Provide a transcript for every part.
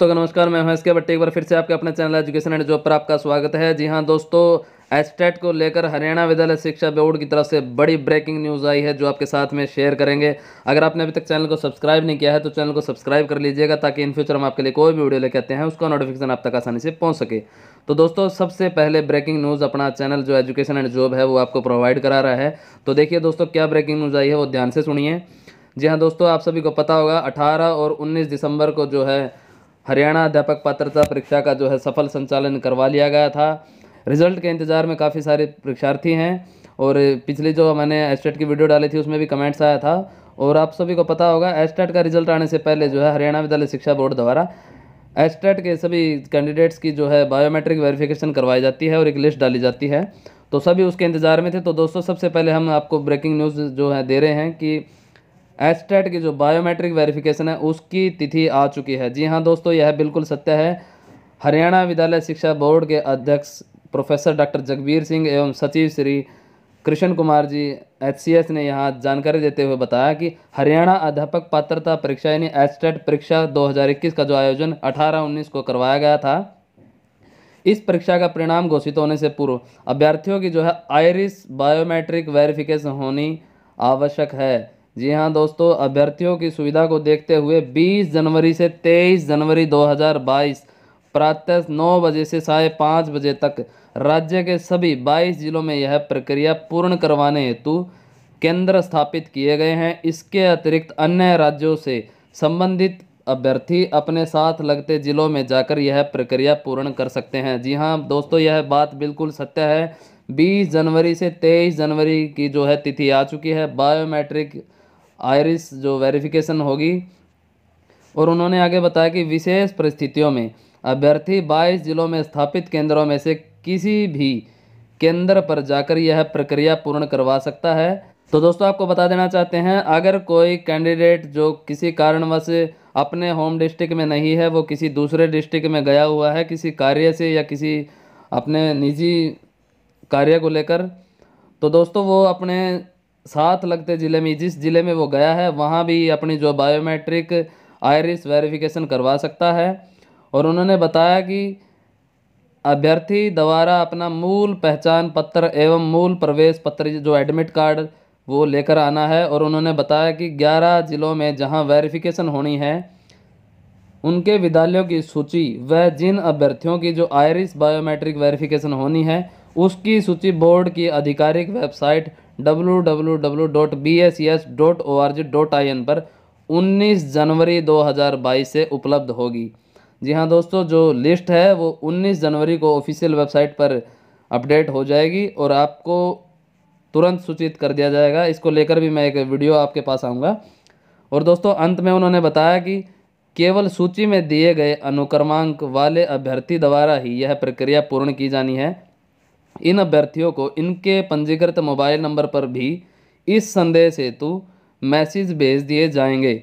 दोस्तों का नमस्कार मैं हूं इसके बट्टे एक बार फिर से आपके अपने चैनल एजुकेशन एंड जॉब पर आपका स्वागत है जी हां दोस्तों एसटेट को लेकर हरियाणा विद्यालय शिक्षा बोर्ड की तरफ से बड़ी ब्रेकिंग न्यूज़ आई है जो आपके साथ में शेयर करेंगे अगर आपने अभी तक चैनल को सब्सक्राइब नहीं किया है तो चैनल को सब्सक्राइब कर लीजिएगा ताकि इन फ्यूचर हम आपके लिए कोई भी वीडियो लेके आते हैं उसका नोटिफिकेशन आप तक आसानी से पहुँच सके तो दोस्तों सबसे पहले ब्रेकिंग न्यूज़ अपना चैनल जो एजुकेशन एंड जॉब है वो आपको प्रोवाइड करा रहा है तो देखिए दोस्तों क्या ब्रेकिंग न्यूज़ आई है वो ध्यान से सुनिए जी हाँ दोस्तों आप सभी को पता होगा अठारह और उन्नीस दिसंबर को जो है हरियाणा अध्यापक पात्रता परीक्षा का जो है सफल संचालन करवा लिया गया था रिजल्ट के इंतज़ार में काफ़ी सारे परीक्षार्थी हैं और पिछली जो मैंने एस्टेट की वीडियो डाली थी उसमें भी कमेंट्स आया था और आप सभी को पता होगा एस्टेट का रिजल्ट आने से पहले जो है हरियाणा विद्यालय शिक्षा बोर्ड द्वारा एस्टेट के सभी कैंडिडेट्स की जो है बायोमेट्रिक वेरिफिकेशन करवाई जाती है और एक लिस्ट डाली जाती है तो सभी उसके इंतज़ार में थे तो दोस्तों सबसे पहले हम आपको ब्रेकिंग न्यूज़ जो है दे रहे हैं कि एस्टेट की जो बायोमेट्रिक वेरिफिकेशन है उसकी तिथि आ चुकी है जी हाँ दोस्तों यह बिल्कुल सत्य है हरियाणा विद्यालय शिक्षा बोर्ड के अध्यक्ष प्रोफेसर डॉक्टर जगबीर सिंह एवं सचिव श्री कृष्ण कुमार जी एच ने यहाँ जानकारी देते हुए बताया कि हरियाणा अध्यापक पात्रता परीक्षा यानी एस्टेट परीक्षा 2021 का जो आयोजन 18-19 को करवाया गया था इस परीक्षा का परिणाम घोषित होने से पूर्व अभ्यर्थियों की जो है आयरिस बायोमेट्रिक वेरिफिकेशन होनी आवश्यक है जी हाँ दोस्तों अभ्यर्थियों की सुविधा को देखते हुए 20 जनवरी से 23 जनवरी 2022 प्रातः नौ बजे से साढ़े पाँच बजे तक राज्य के सभी 22 जिलों में यह प्रक्रिया पूर्ण करवाने हेतु केंद्र स्थापित किए गए हैं इसके अतिरिक्त अन्य राज्यों से संबंधित अभ्यर्थी अपने साथ लगते जिलों में जाकर यह प्रक्रिया पूर्ण कर सकते हैं जी हाँ दोस्तों यह बात बिल्कुल सत्य है 20 जनवरी से 23 जनवरी की जो है तिथि आ चुकी है बायोमेट्रिक आयरिस जो वेरिफिकेशन होगी और उन्होंने आगे बताया कि विशेष परिस्थितियों में अभ्यर्थी 22 जिलों में स्थापित केंद्रों में से किसी भी केंद्र पर जाकर यह प्रक्रिया पूर्ण करवा सकता है तो दोस्तों आपको बता देना चाहते हैं अगर कोई कैंडिडेट जो किसी कारणवश अपने होम डिस्ट्रिक्ट में नहीं है वो किसी दूसरे डिस्ट्रिक्ट में गया हुआ है किसी कार्य से या किसी अपने निजी कार्य को लेकर तो दोस्तों वो अपने साथ लगते ज़िले में जिस ज़िले में वो गया है वहाँ भी अपनी जो बायोमेट्रिक आयरिस वेरिफिकेशन करवा सकता है और उन्होंने बताया कि अभ्यर्थी द्वारा अपना मूल पहचान पत्र एवं मूल प्रवेश पत्र जो एडमिट कार्ड वो लेकर आना है और उन्होंने बताया कि 11 ज़िलों में जहां वेरिफिकेशन होनी है उनके विद्यालयों की सूची व जिन अभ्यर्थियों की जो आयरिस बायोमेट्रिक वेरिफिकेशन होनी है उसकी सूची बोर्ड की आधिकारिक वेबसाइट www.bses.org.in पर 19 जनवरी 2022 से उपलब्ध होगी जी हाँ दोस्तों जो लिस्ट है वो 19 जनवरी को ऑफिशियल वेबसाइट पर अपडेट हो जाएगी और आपको तुरंत सूचित कर दिया जाएगा इसको लेकर भी मैं एक वीडियो आपके पास आऊँगा और दोस्तों अंत में उन्होंने बताया कि केवल सूची में दिए गए अनुक्रमांक वाले अभ्यर्थी द्वारा ही यह प्रक्रिया पूर्ण की जानी है इन अभ्यर्थियों को इनके पंजीकृत मोबाइल नंबर पर भी इस संदेश हेतु मैसेज भेज दिए जाएंगे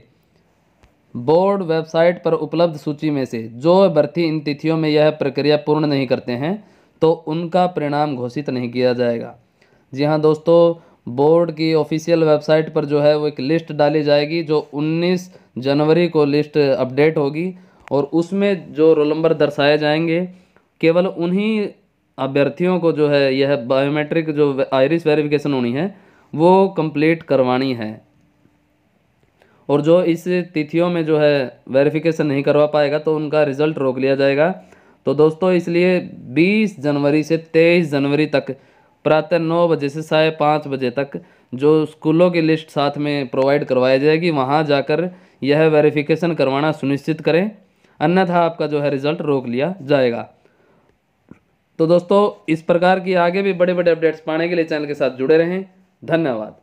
बोर्ड वेबसाइट पर उपलब्ध सूची में से जो अभ्यर्थी इन तिथियों में यह प्रक्रिया पूर्ण नहीं करते हैं तो उनका परिणाम घोषित नहीं किया जाएगा जी हाँ दोस्तों बोर्ड की ऑफिशियल वेबसाइट पर जो है वो एक लिस्ट डाली जाएगी जो 19 जनवरी को लिस्ट अपडेट होगी और उसमें जो रोल नंबर दर्शाए जाएंगे केवल उन्हीं अभ्यर्थियों को जो है यह बायोमेट्रिक जो आयरिस वेरिफिकेशन होनी है वो कंप्लीट करवानी है और जो इस तिथियों में जो है वेरिफिकेशन नहीं करवा पाएगा तो उनका रिज़ल्ट रोक लिया जाएगा तो दोस्तों इसलिए 20 जनवरी से 23 जनवरी तक प्रातः नौ बजे से साढ़े पाँच बजे तक जो स्कूलों की लिस्ट साथ में प्रोवाइड करवाई जाएगी वहाँ जाकर यह वेरिफिकेशन करवाना सुनिश्चित करें अन्यथा आपका जो है रिज़ल्ट रोक लिया जाएगा तो दोस्तों इस प्रकार की आगे भी बड़े बड़े अपडेट्स पाने के लिए चैनल के साथ जुड़े रहें धन्यवाद